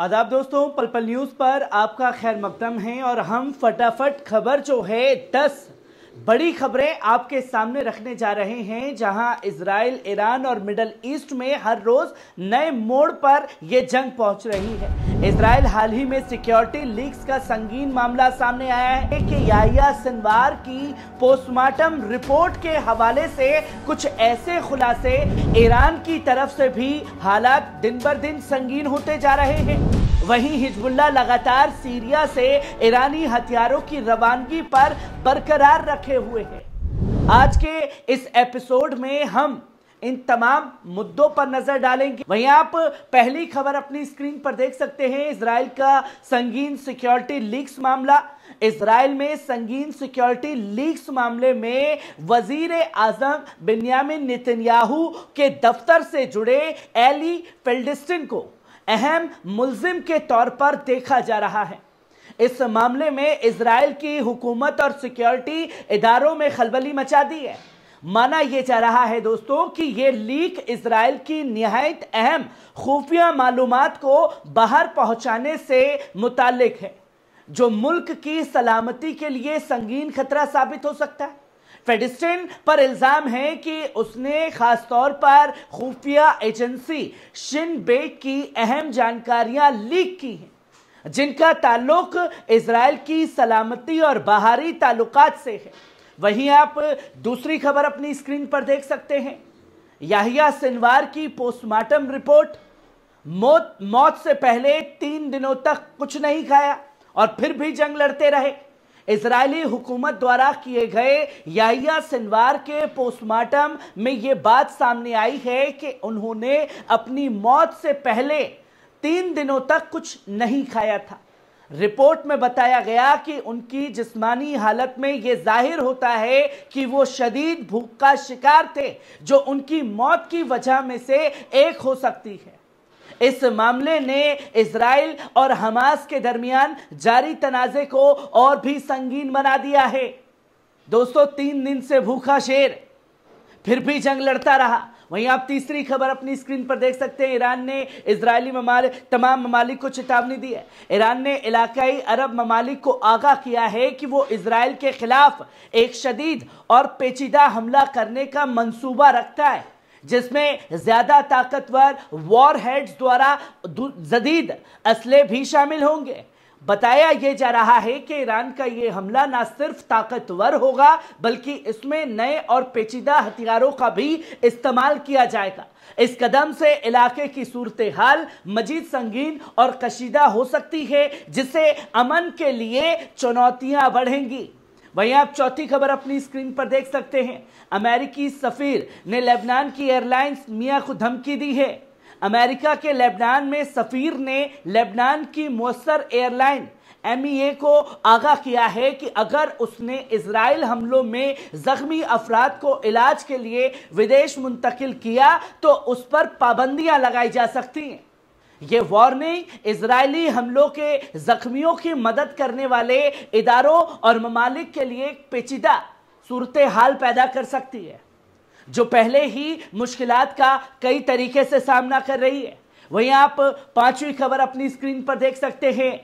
आदाब दोस्तों पल पल न्यूज़ पर आपका खैर मकदम है और हम फटाफट खबर जो है दस बड़ी खबरें आपके सामने रखने जा रहे हैं जहां इसराइल ईरान और मिडल ईस्ट में हर रोज नए मोड़ पर यह जंग पहुंच रही है इसराइल हाल ही में सिक्योरिटी लीक्स का संगीन मामला सामने आया है कि याहिया सिनवार की पोस्टमार्टम रिपोर्ट के हवाले से कुछ ऐसे खुलासे ईरान की तरफ से भी हालात दिन बर दिन संगीन होते जा रहे हैं वहीं हिजबुल्ला लगातार सीरिया से ईरानी हथियारों की रवानगी पर बरकरार रखे हुए हैं आज के इस एपिसोड में हम इन तमाम मुद्दों पर नजर डालेंगे वहीं आप पहली खबर अपनी स्क्रीन पर देख सकते हैं इसराइल का संगीन सिक्योरिटी लीक्स मामला इसराइल में संगीन सिक्योरिटी लीक्स मामले में वजीर आजम बिन्यामिन नितिनयाहू के दफ्तर से जुड़े एली फेल्डिस्टिन को अहम मुलजिम के तौर पर देखा जा रहा है इस मामले में इसराइल की हुकूमत और सिक्योरिटी इदारों में खलबली मचा दी है माना यह जा रहा है दोस्तों कि यह लीक इसराइल की नहायत अहम खुफिया मालूम को बाहर पहुंचाने से मुतक है जो मुल्क की सलामती के लिए संगीन खतरा साबित हो सकता है फेडिस्टिन पर इल्जाम है कि उसने खासतौर पर खुफिया एजेंसी शिन बेग की अहम जानकारियां लीक की हैं जिनका ताल्लुक इसराइल की सलामती और बाहरी ताल्लुक से है वहीं आप दूसरी खबर अपनी स्क्रीन पर देख सकते हैं याहिया सिनवार की पोस्टमार्टम रिपोर्ट मौत मौत से पहले तीन दिनों तक कुछ नहीं खाया और फिर भी जंग लड़ते रहे इसराइली हुकूमत द्वारा किए गए याहिया सिनवार के पोस्टमार्टम में ये बात सामने आई है कि उन्होंने अपनी मौत से पहले तीन दिनों तक कुछ नहीं खाया था रिपोर्ट में बताया गया कि उनकी जिस्मानी हालत में ये जाहिर होता है कि वो शदीद भूख का शिकार थे जो उनकी मौत की वजह में से एक हो सकती है इस मामले ने इसराइल और हमास के दरमियान जारी तनाजे को और भी संगीन बना दिया है दोस्तों तीन दिन से भूखा शेर फिर भी जंग लड़ता रहा वहीं आप तीसरी खबर अपनी स्क्रीन पर देख सकते हैं ईरान ने इसराइली ममाल तमाम ममालिक को चेतावनी दी है ईरान ने इलाकाई अरब ममालिक को आगाह किया है कि वो इसराइल के खिलाफ एक शदीद और पेचीदा हमला करने का मंसूबा रखता है जिसमें ज्यादा ताकतवर वॉर हेड्स द्वारा जदीद असले भी शामिल होंगे बताया यह जा रहा है कि ईरान का यह हमला ना सिर्फ ताकतवर होगा बल्कि इसमें नए और पेचीदा हथियारों का भी इस्तेमाल किया जाएगा इस कदम से इलाके की सूरत हाल मजीद संगीन और कशीदा हो सकती है जिससे अमन के लिए चुनौतियां बढ़ेंगी वहीं आप चौथी खबर अपनी स्क्रीन पर देख सकते हैं अमेरिकी सफीर ने लेबनान की एयरलाइंस मियाँ को धमकी दी है अमेरिका के लेबनान में सफीर ने लेबनान की मौसर एयरलाइन एम e को आगाह किया है कि अगर उसने इसराइल हमलों में जख्मी अफराद को इलाज के लिए विदेश मुंतकिल किया तो उस पर पाबंदियां लगाई जा सकती हैं ये वार्निंग इसराइली हमलों के जख्मियों की मदद करने वाले इदारों और ममालिक के लिए एक पेचीदा सूरत हाल पैदा कर सकती है जो पहले ही मुश्किल का कई तरीके से सामना कर रही है वहीं आप पांचवी खबर अपनी स्क्रीन पर देख सकते हैं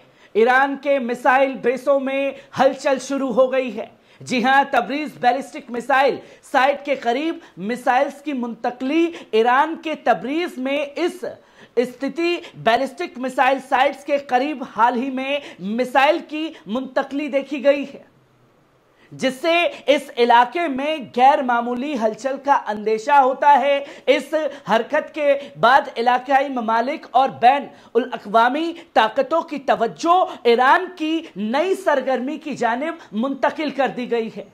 ईरान के मिसाइल बेसों में हलचल शुरू हो गई है जी हां तबरीज बैलिस्टिक मिसाइल साइट के करीब मिसाइल्स की मुंतकली ईरान के तबरीज में इस स्थिति बैलिस्टिक मिसाइल साइट्स के करीब हाल ही में मिसाइल की मुंतकली देखी गई है जिससे इस इलाके में गैर मामूली हलचल का अंदेशा होता है इस हरकत के बाद इलाकाई ममालिक और बैन अवी ताकतों की तवज्जो ईरान की नई सरगर्मी की जानब मुंतकिल कर दी गई है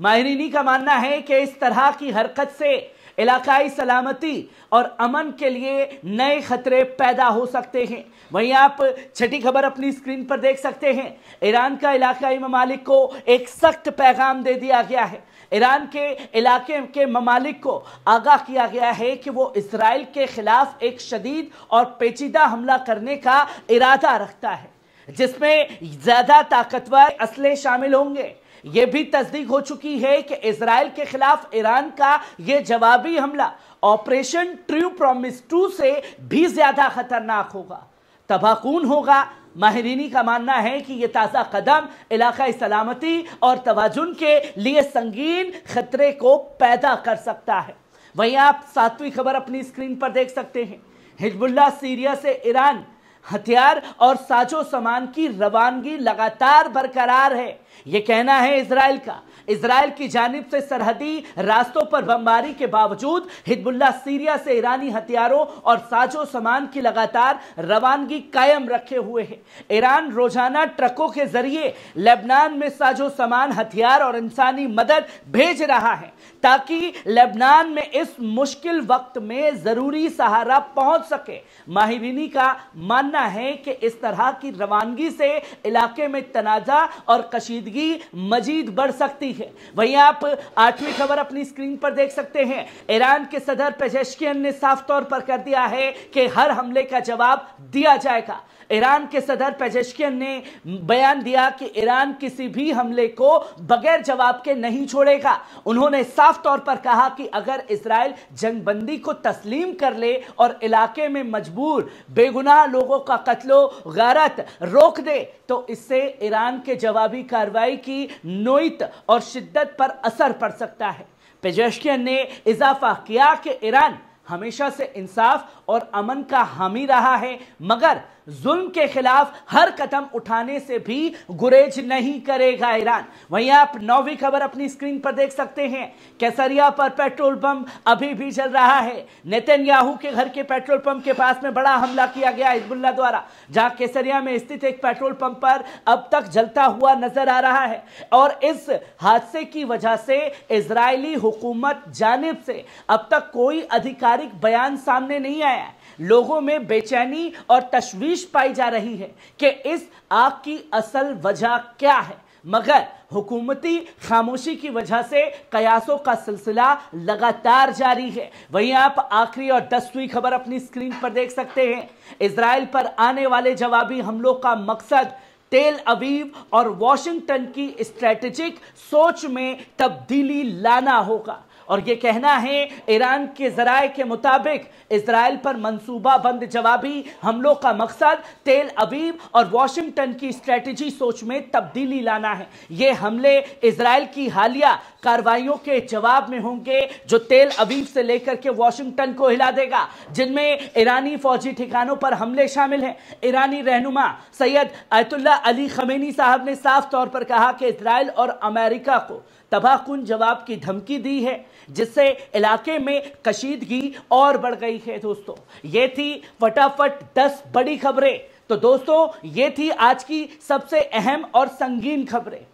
माहरीनी का मानना है कि इस तरह की हरकत से इलाकई सलामती और अमन के लिए नए खतरे पैदा हो सकते हैं वहीं आप छठी खबर अपनी स्क्रीन पर देख सकते हैं ईरान का इलाकई ममालिक को एक सख्त पैगाम दे दिया गया है ईरान के इलाके के ममालिक को आगाह किया गया है कि वो इसराइल के खिलाफ एक शदीद और पेचीदा हमला करने का इरादा रखता है जिसमें ज्यादा ताकतवर असले शामिल होंगे यह भी तस्दीक हो चुकी है कि इसराइल के खिलाफ ईरान का यह जवाबी हमला ऑपरेशन ट्रू प्रोमिस टू से भी ज्यादा खतरनाक होगा तबाहकून होगा माहरीनी का मानना है कि यह ताज़ा कदम इलाका सलामती और तोजुन के लिए संगीन खतरे को पैदा कर सकता है वहीं आप सातवीं खबर अपनी स्क्रीन पर देख सकते हैं हिजबुल्ला सीरिया से ईरान हथियार और साजो सामान की रवानगी लगातार बरकरार है यह कहना है इसराइल का इसराइल की जानब से सरहदी रास्तों पर बमबारी के बावजूद हिजबुल्ला सीरिया से ईरानी हथियारों और साजो सामान की लगातार रवानगी कायम रखे हुए है ईरान रोजाना ट्रकों के जरिए लेबनान में साजो सामान हथियार और इंसानी मदद भेज रहा है ताकि लेबनान में इस मुश्किल वक्त में जरूरी सहारा पहुंच सके माहिरीनी का मानना कहना है कि इस तरह की रवानगी से इलाके में तनाजा और कशीदगी मजीद बढ़ सकती है वहीं आप आठवीं खबर अपनी स्क्रीन पर देख सकते हैं ईरान के सदर पेजेशन ने साफ तौर पर कर दिया है कि हर हमले का जवाब दिया जाएगा ईरान के सदर पेजेशकियन ने बयान दिया कि ईरान किसी भी हमले को बगैर जवाब के नहीं छोड़ेगा उन्होंने साफ तौर पर कहा कि अगर इसराइल जंगबंदी को तस्लीम कर ले और इलाके में मजबूर बेगुनाह लोगों का कत्लो गारत रोक दे तो इससे ईरान के जवाबी कार्रवाई की नोइत और शिद्दत पर असर पड़ सकता है पेजेशकियन ने इजाफा किया कि ईरान हमेशा से इंसाफ और अमन का हामी रहा है मगर जुल्म के खिलाफ हर कदम उठाने से भी गुरेज नहीं करेगा ईरान वहीं आप नौवीं खबर अपनी स्क्रीन पर देख सकते हैं कैसरिया पर पेट्रोल पंप अभी भी चल रहा है नितिन याहू के घर के पेट्रोल पंप के पास में बड़ा हमला किया गया हिजबुल्ला द्वारा जहां केसरिया में स्थित एक पेट्रोल पंप पर अब तक जलता हुआ नजर आ रहा है और इस हादसे की वजह से इसराइली हुकूमत जानब से अब तक कोई आधिकारिक बयान सामने नहीं आया है लोगों में बेचैनी और तशवीश पाई जा रही है कि इस आग की असल वजह क्या है मगर हुकूमती खामोशी की वजह से कयासों का सिलसिला लगातार जारी है वहीं आप आखिरी और दसवीं खबर अपनी स्क्रीन पर देख सकते हैं इसराइल पर आने वाले जवाबी हमलों का मकसद तेल अवीव और वॉशिंगटन की स्ट्रेटेजिक सोच में तब्दीली लाना होगा और ये कहना है ईरान के जराए के मुताबिक इसराइल पर मनसूबा बंद जवाबी हमलों का मकसद तेल अबीब और वॉशिंगटन की स्ट्रेटजी सोच में तब्दीली लाना है ये हमले इसराइल की हालिया कार्रवाइयों के जवाब में होंगे जो तेल अबीब से लेकर के वॉशिंगटन को हिला देगा जिनमें ईरानी फौजी ठिकानों पर हमले शामिल हैं ईरानी रहनुमा सैयद आयतुल्ला अली खमेनी साहब ने साफ तौर पर कहा कि इसराइल और अमेरिका को तबाहकुन जवाब की धमकी दी है जिससे इलाके में कशीदगी और बढ़ गई है दोस्तों ये थी फटाफट दस बड़ी खबरें तो दोस्तों ये थी आज की सबसे अहम और संगीन खबरें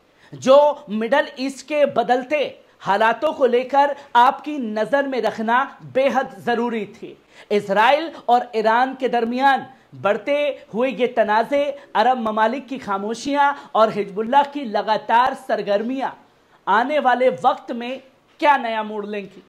जो मिडल ईस्ट के बदलते हालातों को लेकर आपकी नज़र में रखना बेहद ज़रूरी थी इसराइल और ईरान के दरमियान बढ़ते हुए ये तनाज़े अरब ममालिक की खामोशियाँ और हिजबुल्ला की लगातार सरगर्मियाँ आने वाले वक्त में क्या नया मोड़ लेंगी